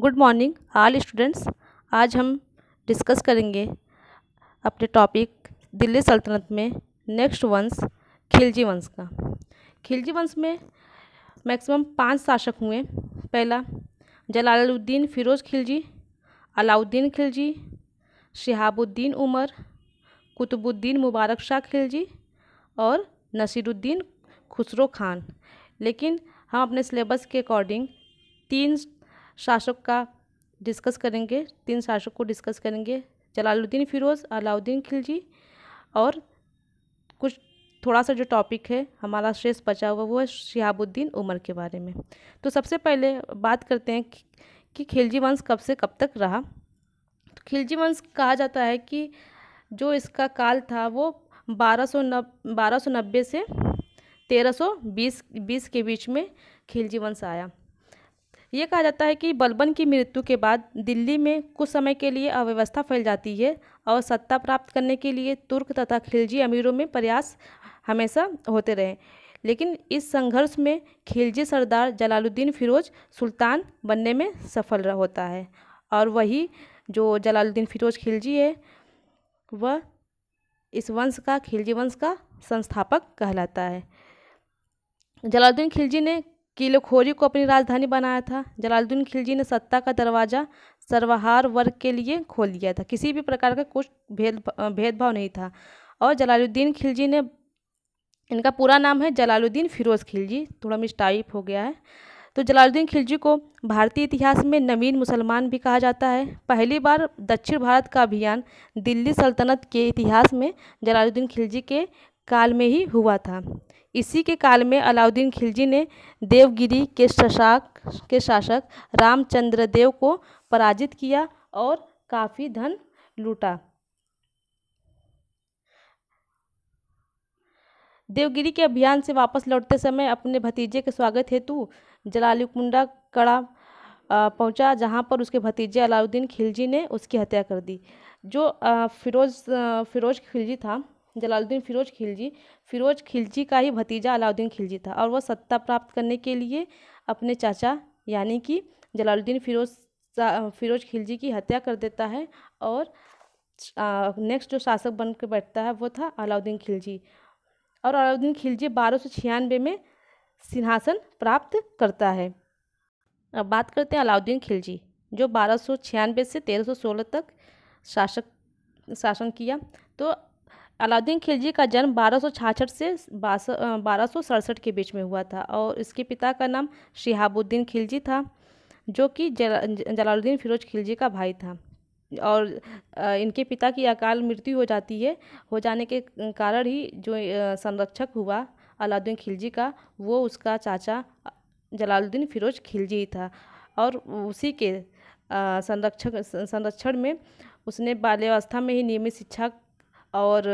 good morning आल students आज हम discuss करेंगे अपने टॉपिक दिल्ली सल्तनत में नेक्स्ट वंश खिलजी वंश का खिलजी वंश में मैक्सिमम पांच शासक हुए पहला जलालुद्दीन फिरोज़ खिलजी अलाउद्दीन खिलजी शहाबुद्दीन उमर कुतुबुद्दीन मुबारक शाह खिलजी और नसीरुद्दीन खुसरो खान लेकिन हम अपने सिलेबस के अकॉर्डिंग तीन शासक का डिस्कस करेंगे तीन शासक को डिस्कस करेंगे जलालुद्दीन फिरोज़ अलाउद्दीन खिलजी और कुछ थोड़ा सा जो टॉपिक है हमारा शेष बचा हुआ वो है शिहाबुद्दीन उमर के बारे में तो सबसे पहले बात करते हैं कि, कि खिलजी वंश कब से कब तक रहा तो खिलजी वंश कहा जाता है कि जो इसका काल था वो बारह सौ बारह सौ नब्बे से तेरह सौ बीस बीस के बीच में खिलजी वंश आया ये कहा जाता है कि बलबन की मृत्यु के बाद दिल्ली में कुछ समय के लिए अव्यवस्था फैल जाती है और सत्ता प्राप्त करने के लिए तुर्क तथा खिलजी अमीरों में प्रयास हमेशा होते रहे लेकिन इस संघर्ष में खिलजी सरदार जलालुद्दीन फिरोज सुल्तान बनने में सफल होता है और वही जो जलालुद्दीन फिरोज खिलजी है वह इस वंश का खिलजी वंश का संस्थापक कहलाता है जलालुद्दीन खिलजी ने किलोखोरी को अपनी राजधानी बनाया था जलालुद्दीन खिलजी ने सत्ता का दरवाज़ा सर्वहार वर्ग के लिए खोल दिया था किसी भी प्रकार का कुछ भेद भेदभाव नहीं था और जलालुद्दीन खिलजी ने इनका पूरा नाम है जलालुद्दीन फिरोज़ खिलजी थोड़ा मिस्टाइप हो गया है तो जलालुद्दीन खिलजी को भारतीय इतिहास में नवीन मुसलमान भी कहा जाता है पहली बार दक्षिण भारत का अभियान दिल्ली सल्तनत के इतिहास में जलालुद्दीन खिलजी के काल में ही हुआ था इसी के काल में अलाउद्दीन खिलजी ने देवगिरी के शासक के शासक रामचंद्र देव को पराजित किया और काफ़ी धन लूटा देवगिरी के अभियान से वापस लौटते समय अपने भतीजे के स्वागत हेतु जलालुकुंडा कड़ा पहुंचा जहां पर उसके भतीजे अलाउद्दीन खिलजी ने उसकी हत्या कर दी जो फिरोज फिरोज खिलजी था जलालुद्दीन फिरोज खिलजी फिरोज खिलजी का ही भतीजा अलाउद्दीन खिलजी था और वह सत्ता प्राप्त करने के लिए अपने चाचा यानी कि जलालुद्दीन फिरोज फिरोज खिलजी की हत्या कर देता है और नेक्स्ट जो शासक बन के बैठता है वो था अलाउद्दीन खिलजी और अलाउद्दीन खिलजी बारह सौ छियानवे में सिंहासन प्राप्त करता है अब बात करते हैं अलाउद्दीन खिलजी जो बारह सौ छियानवे से तेरह सौ सोलह तक शासक शासन किया तो अलाउद्दीन खिलजी का जन्म बारह से बारह के बीच में हुआ था और इसके पिता का नाम शिहाबुद्दीन खिलजी था जो कि जला जलालुद्दीन फिरोज खिलजी का भाई था और इनके पिता की अकाल मृत्यु हो जाती है हो जाने के कारण ही जो संरक्षक हुआ अलाउद्दीन खिलजी का वो उसका चाचा जलालुद्दीन फिरोज खिलजी ही था और उसी के संरक्षक संरक्षण में उसने बाल्यावस्था में ही नियमित शिक्षा और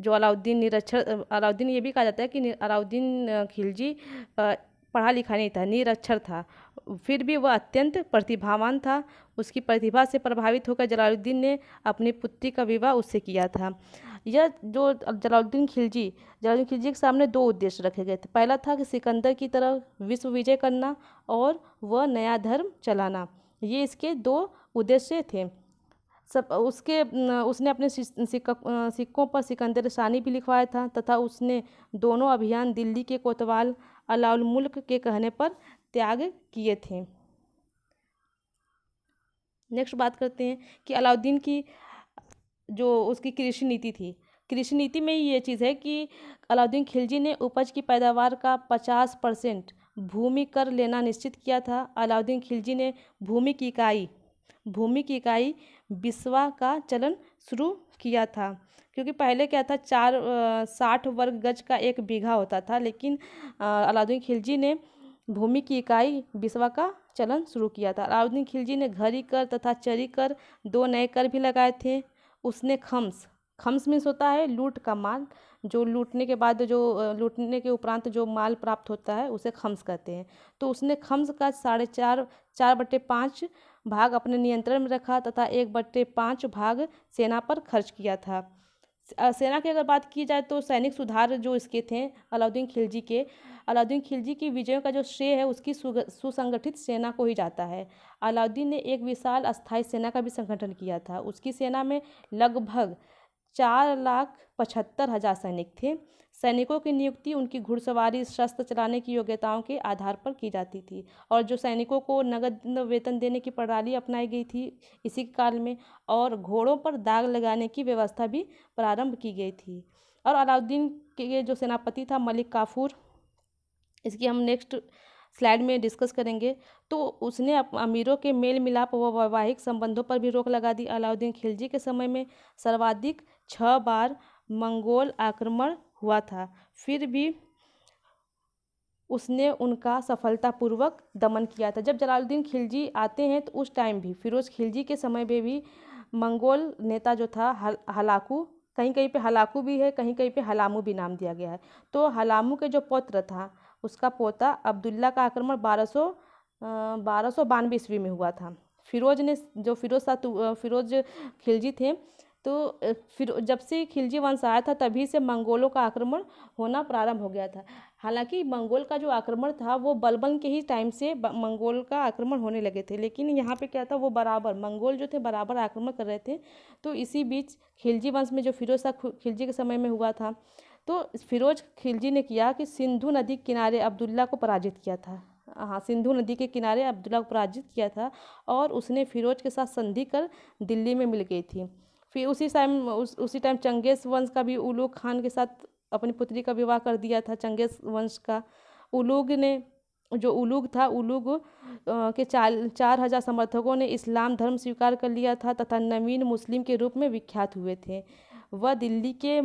जो अलाउद्दीन निरक्षर अलाउद्दीन ये भी कहा जाता है कि अलाउद्दीन खिलजी पढ़ा लिखा नहीं था निरक्षर था फिर भी वह अत्यंत प्रतिभावान था उसकी प्रतिभा से प्रभावित होकर जलालुद्दीन ने अपनी पुत्री का विवाह उससे किया था यह जो जलालुद्दीन खिलजी जलालुद्दीन खिलजी के सामने दो उद्देश्य रखे गए थे पहला था कि सिकंदर की तरह विश्व विजय करना और वह नया धर्म चलाना ये इसके दो उद्देश्य थे सब उसके उसने अपने सिक्कों पर सिकंदर सानी भी लिखवाया था तथा उसने दोनों अभियान दिल्ली के कोतवाल अलाउल मुल्क के कहने पर त्याग किए थे नेक्स्ट बात करते हैं कि अलाउद्दीन की जो उसकी कृषि नीति थी कृषि नीति में ये चीज़ है कि अलाउद्दीन खिलजी ने उपज की पैदावार का पचास परसेंट भूमि कर लेना निश्चित किया था अलाउद्दीन खिलजी ने भूमि की इकाई भूमि की इकाई बिस्वा का चलन शुरू किया था क्योंकि पहले क्या था चार साठ वर्ग गज का एक बीघा होता था लेकिन अलाउद्दीन खिलजी ने भूमि की इकाई बिस्वा का चलन शुरू किया था अलाउद्दीन खिलजी ने घरी कर तथा चरी कर दो नए कर भी लगाए थे उसने खम्स खम्स मीन्स होता है लूट का माल जो लूटने के बाद जो लूटने के उपरांत जो माल प्राप्त होता है उसे खम्स कहते हैं तो उसने खम्स का साढ़े चार चार बटे पाँच भाग अपने नियंत्रण में रखा तथा एक बटे पाँच भाग सेना पर खर्च किया था सेना की अगर बात की जाए तो सैनिक सुधार जो इसके थे अलाउद्दीन खिलजी के अलाउद्दीन खिलजी की विजयों का जो श्रेय है उसकी सुसंगठित सेना को ही जाता है अलाउद्दीन ने एक विशाल अस्थायी सेना का भी संगठन किया था उसकी सेना में लगभग चार लाख पचहत्तर हज़ार सैनिक थे सैनिकों की नियुक्ति उनकी घुड़सवारी शस्त्र चलाने की योग्यताओं के आधार पर की जाती थी और जो सैनिकों को नगद वेतन देने की प्रणाली अपनाई गई थी इसी काल में और घोड़ों पर दाग लगाने की व्यवस्था भी प्रारंभ की गई थी और अलाउद्दीन के जो सेनापति था मलिक काफूर इसकी हम नेक्स्ट स्लाइड में डिस्कस करेंगे तो उसने अमीरों के मेल मिलाप व वैवाहिक संबंधों पर भी रोक लगा दी अलाउद्दीन खिलजी के समय में सर्वाधिक छः बार मंगोल आक्रमण हुआ था फिर भी उसने उनका सफलतापूर्वक दमन किया था जब जलालुद्दीन खिलजी आते हैं तो उस टाइम भी फिरोज खिलजी के समय में भी मंगोल नेता जो था हल हलाकू कहीं कहीं पे हलाकू भी है कहीं कहीं पे हलामू भी नाम दिया गया है तो हलामू के जो पौत्र था उसका पोता अब्दुल्ला का आक्रमण बारह सौ बारह सौ बानवे ईस्वी में हुआ था फिरोज ने जो फिरोज सा फिरोज खिलजी थे तो फिर जब से खिलजी वंश आया था तभी से मंगोलों का आक्रमण होना प्रारंभ हो गया था हालांकि मंगोल का जो आक्रमण था वो बलबन के ही टाइम से मंगोल का आक्रमण होने लगे थे लेकिन यहाँ पे क्या था वो बराबर मंगोल जो थे बराबर आक्रमण कर रहे थे तो इसी बीच खिलजी वंश में जो फिरोज शाह खिलजी के समय में हुआ था तो फिरोज खिलजी ने किया कि सिंधु नदी के किनारे अब्दुल्ला को पराजित किया था हाँ सिंधु नदी के किनारे अब्दुल्ला को पराजित किया था और उसने फिरोज के साथ संधि कर दिल्ली में मिल गई थी फिर उसी टाइम उस उसी टाइम चंगेज़ वंश का भी उलूक खान के साथ अपनी पुत्री का विवाह कर दिया था चंगेज़ वंश का उलूग ने जो उलूग था उलूग के चार चार हज़ार समर्थकों ने इस्लाम धर्म स्वीकार कर लिया था तथा नवीन मुस्लिम के रूप में विख्यात हुए थे वह दिल्ली के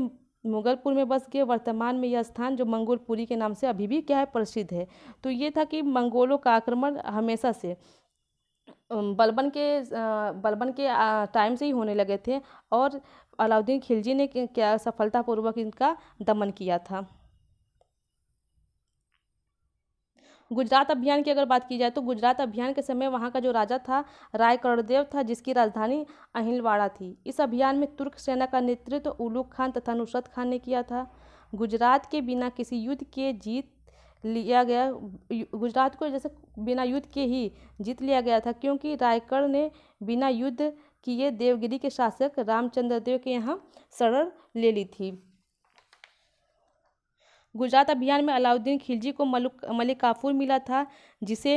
मुगलपुर में बस गए वर्तमान में यह स्थान जो मंगोलपुरी के नाम से अभी भी क्या है प्रसिद्ध है तो ये था कि मंगोलों का आक्रमण हमेशा से बलबन के बलबन के टाइम से ही होने लगे थे और अलाउद्दीन खिलजी ने क्या सफलतापूर्वक इनका दमन किया था गुजरात अभियान की अगर बात की जाए तो गुजरात अभियान के समय वहाँ का जो राजा था राय कर्णदेव था जिसकी राजधानी अहिलवाड़ा थी इस अभियान में तुर्क सेना का नेतृत्व उलूक खान तथा नुसरत खान ने किया था गुजरात के बिना किसी युद्ध के जीत लिया गया गुजरात को जैसे बिना युद्ध के ही जीत लिया गया था क्योंकि रायकड़ ने बिना युद्ध किए देवगिरी के शासक रामचंद्र देव के यहाँ शरण ले ली थी गुजरात अभियान में अलाउद्दीन खिलजी को मलुक मलिक काफूर मिला था जिसे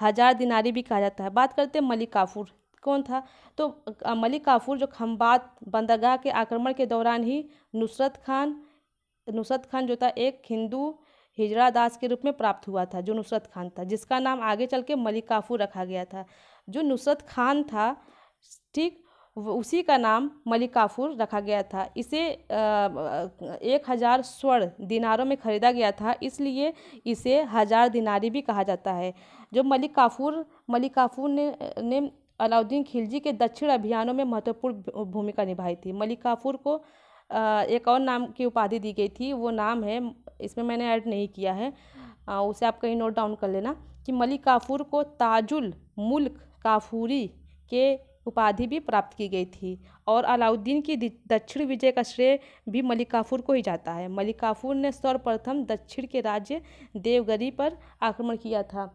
हजार दिनारी भी कहा जाता है बात करते हैं मलिक काफूर कौन था तो मलिक काफूर जो खम्बात बंदरगाह के आक्रमण के दौरान ही नुसरत खान नुसरत खान जो था एक हिंदू हिजरा दास के रूप में प्राप्त हुआ था जो नुसरत खान था जिसका नाम आगे चल के मलिक काफूर रखा गया था जो नुसरत खान था ठीक उसी का नाम मलिकाफुर रखा गया था इसे एक हज़ार स्वर्ण दिनारों में ख़रीदा गया था इसलिए इसे हज़ार दिनारी भी कहा जाता है जो मलिक काफूर मलिक काफूर ने, ने अलाउद्दीन खिलजी के दक्षिण अभियानों में महत्वपूर्ण भूमिका निभाई थी मलिक काफूर को एक और नाम की उपाधि दी गई थी वो नाम है इसमें मैंने ऐड नहीं किया है उसे आप कहीं नोट डाउन कर लेना कि मलिक काफूर को ताजुल मुल्क काफूरी के उपाधि भी प्राप्त की गई थी और अलाउद्दीन की दक्षिण विजय का श्रेय भी मलिक काफूर को ही जाता है मलिक काफूर ने सर्वप्रथम दक्षिण के राज्य देवगरी पर आक्रमण किया था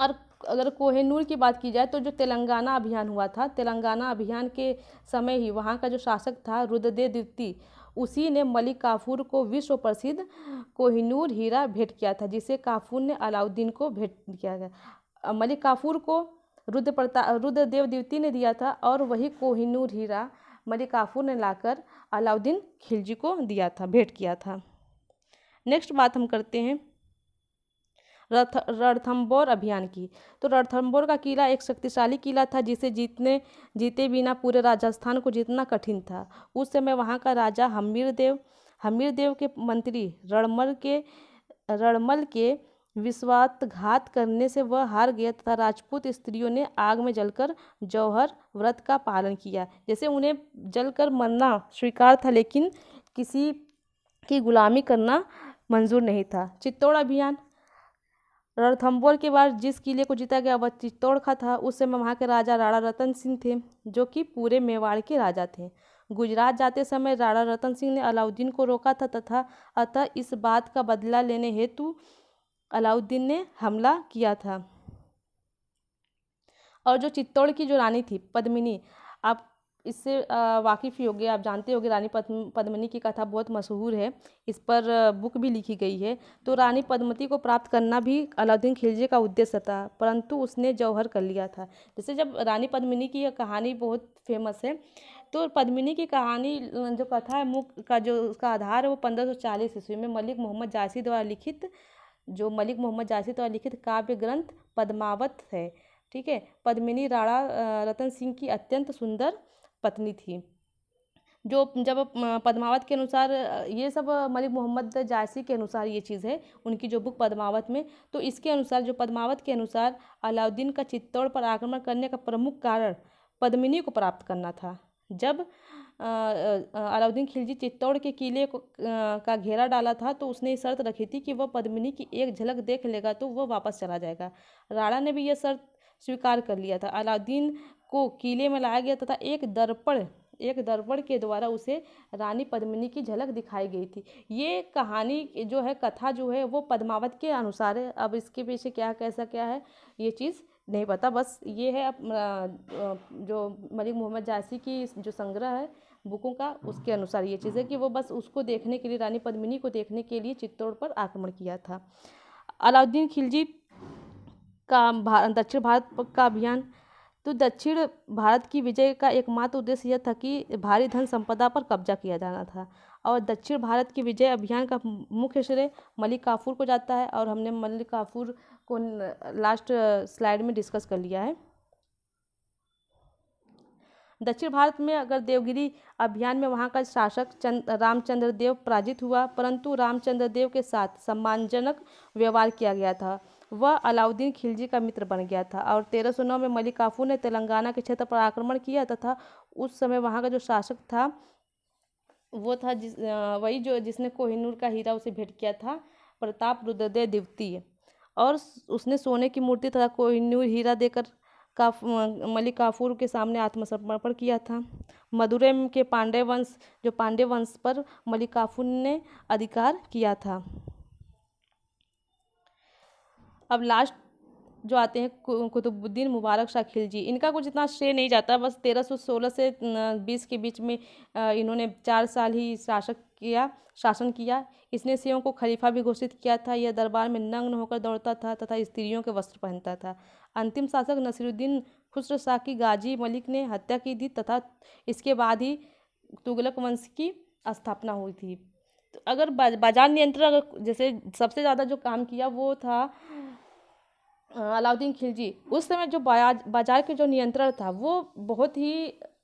और अगर कोहेनूर की बात की जाए तो जो तेलंगाना अभियान हुआ था तेलंगाना अभियान के समय ही वहाँ का जो शासक था रुद्रदेव द्वितीय उसी ने मलिक काफूर को विश्व प्रसिद्ध कोहिनूर हीरा भेंट किया था जिसे काफूर ने अलाउद्दीन को भेंट किया था मलिक काफूर को रुद्र प्रता रुद्रदेव देवती ने दिया था और वही कोहिनूर हीरा मलिकाफू ने लाकर अलाउद्दीन खिलजी को दिया था भेंट किया था नेक्स्ट बात हम करते हैं रथ रणथम्बोर अभियान की तो रणथम्बोर का किला एक शक्तिशाली किला था जिसे जीतने जीते बिना पूरे राजस्थान को जीतना कठिन था उस समय वहाँ का राजा हमीर देव हमीर देव के मंत्री रणमल के रणमल के विश्वासघात करने से वह हार गया तथा राजपूत स्त्रियों ने आग में जलकर जौहर व्रत का पालन किया जैसे उन्हें जलकर मरना स्वीकार था लेकिन किसी की गुलामी करना मंजूर नहीं था चित्तौड़ अभियान रणथम्बोर के बाद जिस किले को जीता गया वह चित्तौड़ का था उस समय वहाँ के राजा राणा रतन सिंह थे जो कि पूरे मेवाड़ के राजा थे गुजरात जाते समय राणा रतन सिंह ने अलाउद्दीन को रोका था तथा अतः इस बात का बदला लेने हेतु अलाउद्दीन ने हमला किया था और जो चित्तौड़ की जो रानी थी पद्मिनी आप इससे वाकिफ़ ही होगे आप जानते होगे रानी पद्मिनी की कथा बहुत मशहूर है इस पर बुक भी लिखी गई है तो रानी पद्मती को प्राप्त करना भी अलाउद्दीन खिलजी का उद्देश्य था परंतु उसने जौहर कर लिया था जैसे जब रानी पद्मिनी की यह कहानी बहुत फेमस है तो पद्मिनी की कहानी जो कथा है मुख का जो उसका आधार है वो पंद्रह सौ चालीस ईस्वी में मलिक मोहम्मद जासी द्वारा लिखित जो मलिक मोहम्मद जासी द्वारा लिखित काव्य ग्रंथ पद्मावत है ठीक है पद्मिनी राणा रतन सिंह की अत्यंत सुंदर पत्नी थी जो जब पद्मावत के अनुसार ये सब मलिक मोहम्मद जायसी के अनुसार ये चीज़ है उनकी जो बुक पद्मावत में तो इसके अनुसार जो पद्मावत के अनुसार अलाउद्दीन का चित्तौड़ पर आक्रमण करने का प्रमुख कारण पद्मिनी को प्राप्त करना था जब अलाउद्दीन खिलजी चित्तौड़ के किले का घेरा डाला था तो उसने शर्त रखी थी कि वह पद्मिनी की एक झलक देख लेगा तो वह वापस चला जाएगा राणा ने भी यह शर्त स्वीकार कर लिया था अलाउद्दीन को किले में लाया गया तथा एक दर्पण एक दर्पण के द्वारा उसे रानी पद्मिनी की झलक दिखाई गई थी ये कहानी जो है कथा जो है वो पद्मावत के अनुसार है अब इसके पीछे क्या कैसा क्या है ये चीज़ नहीं पता बस ये है जो मलिक मोहम्मद जासी की जो संग्रह है बुकों का उसके अनुसार ये चीज़ है कि वो बस उसको देखने के लिए रानी पद्मिनी को देखने के लिए चित्तौड़ पर आक्रमण किया था अलाउद्दीन खिलजी का भार, दक्षिण भारत का अभियान तो दक्षिण भारत की विजय का एकमात्र उद्देश्य यह था कि भारी धन संपदा पर कब्जा किया जाना था और दक्षिण भारत की विजय अभियान का मुख्य श्रेय मलिक काफूर को जाता है और हमने मलिक काफूर को लास्ट स्लाइड में डिस्कस कर लिया है दक्षिण भारत में अगर देवगिरी अभियान में वहाँ का शासक चंद रामचंद्र देव पराजित हुआ परंतु रामचंद्र देव के साथ सम्मानजनक व्यवहार किया गया था वह अलाउद्दीन खिलजी का मित्र बन गया था और 1309 में मलिकाफू ने तेलंगाना के क्षेत्र पर आक्रमण किया तथा उस समय वहाँ का जो शासक था वो था जिस वही जो जिसने कोहिनूर का हीरा उसे भेंट किया था प्रताप रुद्रदेव द्वितीय और उसने सोने की मूर्ति तथा कोहिनूर हीरा देकर काफ मलिक काफूर के सामने आत्मसमर्पण किया था मदुरे के पांडे वंश जो पांडे वंश पर मलिक काफूर ने अधिकार किया था अब लास्ट जो आते हैं कुतुबुद्दीन मुबारक शाखिल जी इनका कुछ इतना श्रेय नहीं जाता बस 1316 से 20 के बीच में इन्होंने चार साल ही शासक किया शासन किया इसने सियों को खलीफा भी घोषित किया था यह दरबार में नग्न होकर दौड़ता था तथा स्त्रियों के वस्त्र पहनता था अंतिम शासक नसीरुद्दीन खुसर शाह की गाजी मलिक ने हत्या की थी तथा इसके बाद ही तुगलक वंश की स्थापना हुई थी तो अगर बाजार नियंत्रण अगर जैसे सबसे ज़्यादा जो काम किया वो था अलाउद्दीन खिलजी उस समय जो बाजार के जो नियंत्रण था वो बहुत ही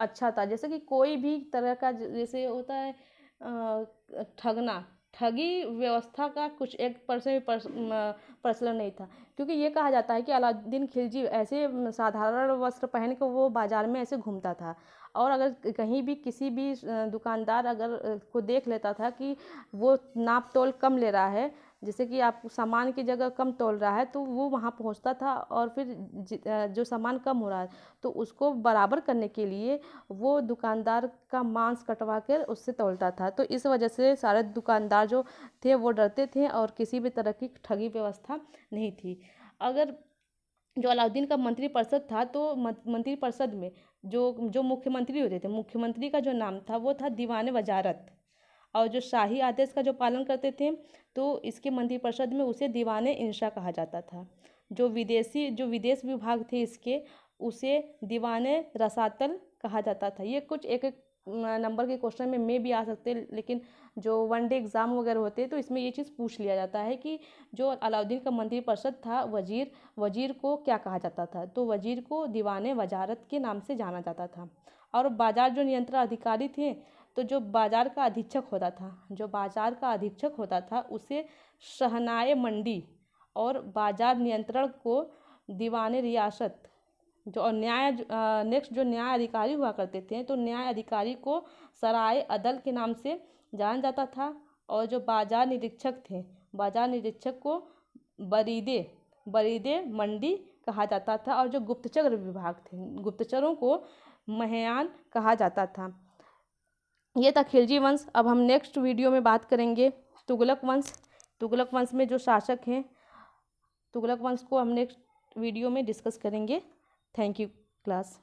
अच्छा था जैसे कि कोई भी तरह का जैसे होता है ठगना ठगी व्यवस्था का कुछ एक परसेंट प्रचलन नहीं था क्योंकि ये कहा जाता है कि अलाउद्दीन खिलजी ऐसे साधारण वस्त्र पहन के वो बाज़ार में ऐसे घूमता था और अगर कहीं भी किसी भी दुकानदार अगर को देख लेता था कि वो नाप तोल कम ले रहा है जैसे कि आप सामान की जगह कम तोल रहा है तो वो वहाँ पहुँचता था और फिर जो सामान कम हो रहा है तो उसको बराबर करने के लिए वो दुकानदार का मांस कटवा कर उससे तोलता था तो इस वजह से सारे दुकानदार जो थे वो डरते थे और किसी भी तरह की ठगी व्यवस्था नहीं थी अगर जो अलाउद्दीन का मंत्रिपरिषद था तो मंत्रिपरिषद में जो जो मुख्यमंत्री होते थे मुख्यमंत्री का जो नाम था वो था दीवान वजारत और जो शाही आदेश का जो पालन करते थे तो इसके मंत्री परिषद में उसे दीवान इंशा कहा जाता था जो विदेशी जो विदेश विभाग थे इसके उसे दीवान रसातल कहा जाता था ये कुछ एक एक नंबर के क्वेश्चन में मे भी आ सकते हैं लेकिन जो वन डे एग्ज़ाम वगैरह होते हैं तो इसमें ये चीज़ पूछ लिया जाता है कि जो अलाउद्दीन का मंत्री परिषद था वजीर वजीर को क्या कहा जाता था तो वजीर को दीवान वजारत के नाम से जाना जाता था और बाजार जो नियंत्रण अधिकारी थे तो जो बाज़ार का अधीक्षक होता था जो बाज़ार का अधीक्षक होता था उसे शहनाए मंडी और बाज़ार नियंत्रण को दीवान रियासत जो और न्याय नेक्स्ट जो न्याय अधिकारी हुआ करते थे तो न्याय अधिकारी को सराय अदल के नाम से जाना जाता था और जो बाज़ार निरीक्षक थे बाज़ार निरीक्षक को बरीदे बरीदे मंडी कहा जाता था और जो गुप्तचर विभाग थे गुप्तचरों को महयान कहा जाता था ये था खिलजी वंश अब हम नेक्स्ट वीडियो में बात करेंगे तुगलक वंश तुगलक वंश में जो शासक हैं तुगलक वंश को हम नेक्स्ट वीडियो में डिस्कस करेंगे थैंक यू क्लास